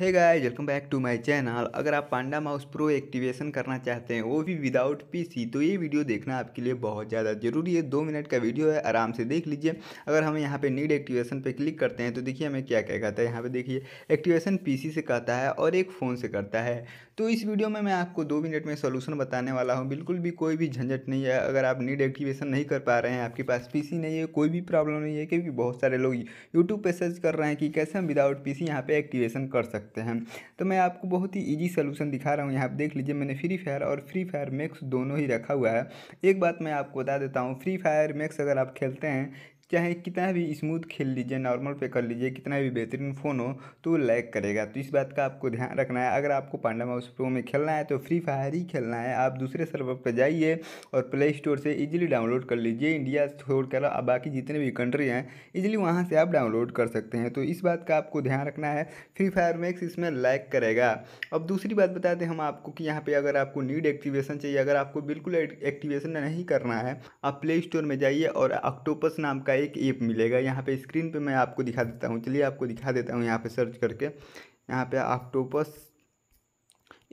है guys welcome back to my channel अगर आप पांडा माउस प्रो एक्टिवेशन करना चाहते हैं वो भी विदाउट पीसी तो ये वीडियो देखना आपके लिए बहुत ज़्यादा ज़रूरी है दो मिनट का वीडियो है आराम से देख लीजिए अगर हम यहाँ पे नीड एक्टिवेशन पे क्लिक करते हैं तो देखिए हमें क्या क्या कहता है यहाँ पर देखिए एक्टिवेशन पी से कहता है और एक फ़ोन से करता है तो इस वीडियो में मैं आपको दो मिनट में सोल्यूशन बताने वाला हूँ बिल्कुल भी कोई भी झंझट नहीं है अगर आप नीड एक्टिवेशन नहीं कर पा रहे हैं आपके पास पी नहीं है कोई भी प्रॉब्लम नहीं है क्योंकि बहुत सारे लोग यूट्यूब पर सर्च कर रहे हैं कि कैसे हम विदाउट पी सी यहाँ पर एक्टिवेशन कर सकते सकते हैं तो मैं आपको बहुत ही ईजी सोलूशन दिखा रहा हूँ यहाँ आप देख लीजिए मैंने फ्री फायर और फ्री फायर मैक्स दोनों ही रखा हुआ है एक बात मैं आपको बता देता हूँ फ्री फायर मैक्स अगर आप खेलते हैं चाहे कितना भी स्मूथ खेल लीजिए नॉर्मल पे कर लीजिए कितना भी बेहतरीन फ़ोन हो तो लैग करेगा तो इस बात का आपको ध्यान रखना है अगर आपको पांडा माउस प्रो में खेलना है तो फ्री फायर ही खेलना है आप दूसरे सर्वर पर जाइए और प्ले स्टोर से ईजिली डाउनलोड कर लीजिए इंडिया छोड़कर बाकी जितने भी कंट्री हैं ईजिली वहाँ से आप डाउनलोड कर सकते हैं तो इस बात का आपको ध्यान रखना है फ्री फायर मैक्स इसमें लैग करेगा अब दूसरी बात बता दें हम आपको कि यहाँ पर अगर आपको नीड एक्टिवेशन चाहिए अगर आपको बिल्कुल एक्टिवेशन नहीं करना है आप प्ले स्टोर में जाइए और ऑक्टोपस नाम का एक ऐप मिलेगा यहाँ पे स्क्रीन पे मैं आपको दिखा देता हूँ चलिए आपको दिखा देता हूँ यहाँ पे सर्च करके यहाँ पे ऑक्टोपस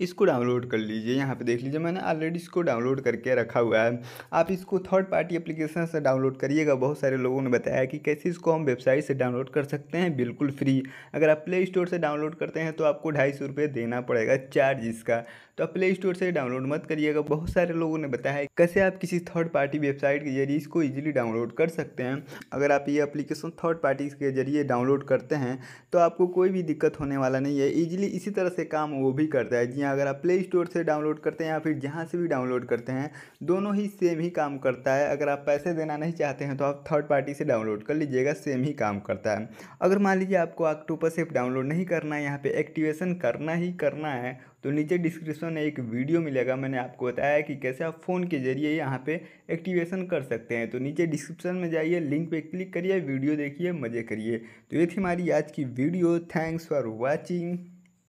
इसको डाउनलोड कर लीजिए यहाँ पे देख लीजिए मैंने ऑलरेडी इसको डाउनलोड करके रखा हुआ है आप इसको थर्ड पार्टी एप्लीकेशन से डाउनलोड करिएगा बहुत सारे लोगों ने बताया कि कैसे इसको हम वेबसाइट से डाउनलोड कर सकते हैं बिल्कुल फ्री अगर आप प्ले स्टोर से डाउनलोड करते हैं तो आपको ढाई सौ रुपये देना पड़ेगा चार्ज इसका तो आप प्ले स्टोर से डाउनलोड मत करिएगा बहुत सारे लोगों ने बताया कैसे आप किसी थर्ड पार्टी वेबसाइट के जरिए इसको ईजिली डाउनलोड कर सकते हैं अगर आप ये अप्लीकेशन थर्ड पार्टी के जरिए डाउनलोड करते हैं तो आपको कोई भी दिक्कत होने वाला नहीं है ईजिली इसी तरह से काम वो भी करता है जी हैं अगर आप प्ले स्टोर से डाउनलोड करते हैं या फिर जहाँ से भी डाउनलोड करते हैं दोनों ही सेम ही काम करता है अगर आप पैसे देना नहीं चाहते हैं तो आप थर्ड पार्टी से डाउनलोड कर लीजिएगा सेम ही काम करता है अगर मान लीजिए आपको ऑक्टोपस ऐप डाउनलोड नहीं करना है यहाँ पर एक्टिवेशन करना ही करना है तो नीचे डिस्क्रिप्शन में एक वीडियो मिलेगा मैंने आपको बताया कि कैसे आप फ़ोन के जरिए यहाँ पे एक्टिवेशन कर सकते हैं तो नीचे डिस्क्रिप्शन में जाइए लिंक पे क्लिक करिए वीडियो देखिए मज़े करिए तो ये थी हमारी आज की वीडियो थैंक्स फॉर वॉचिंग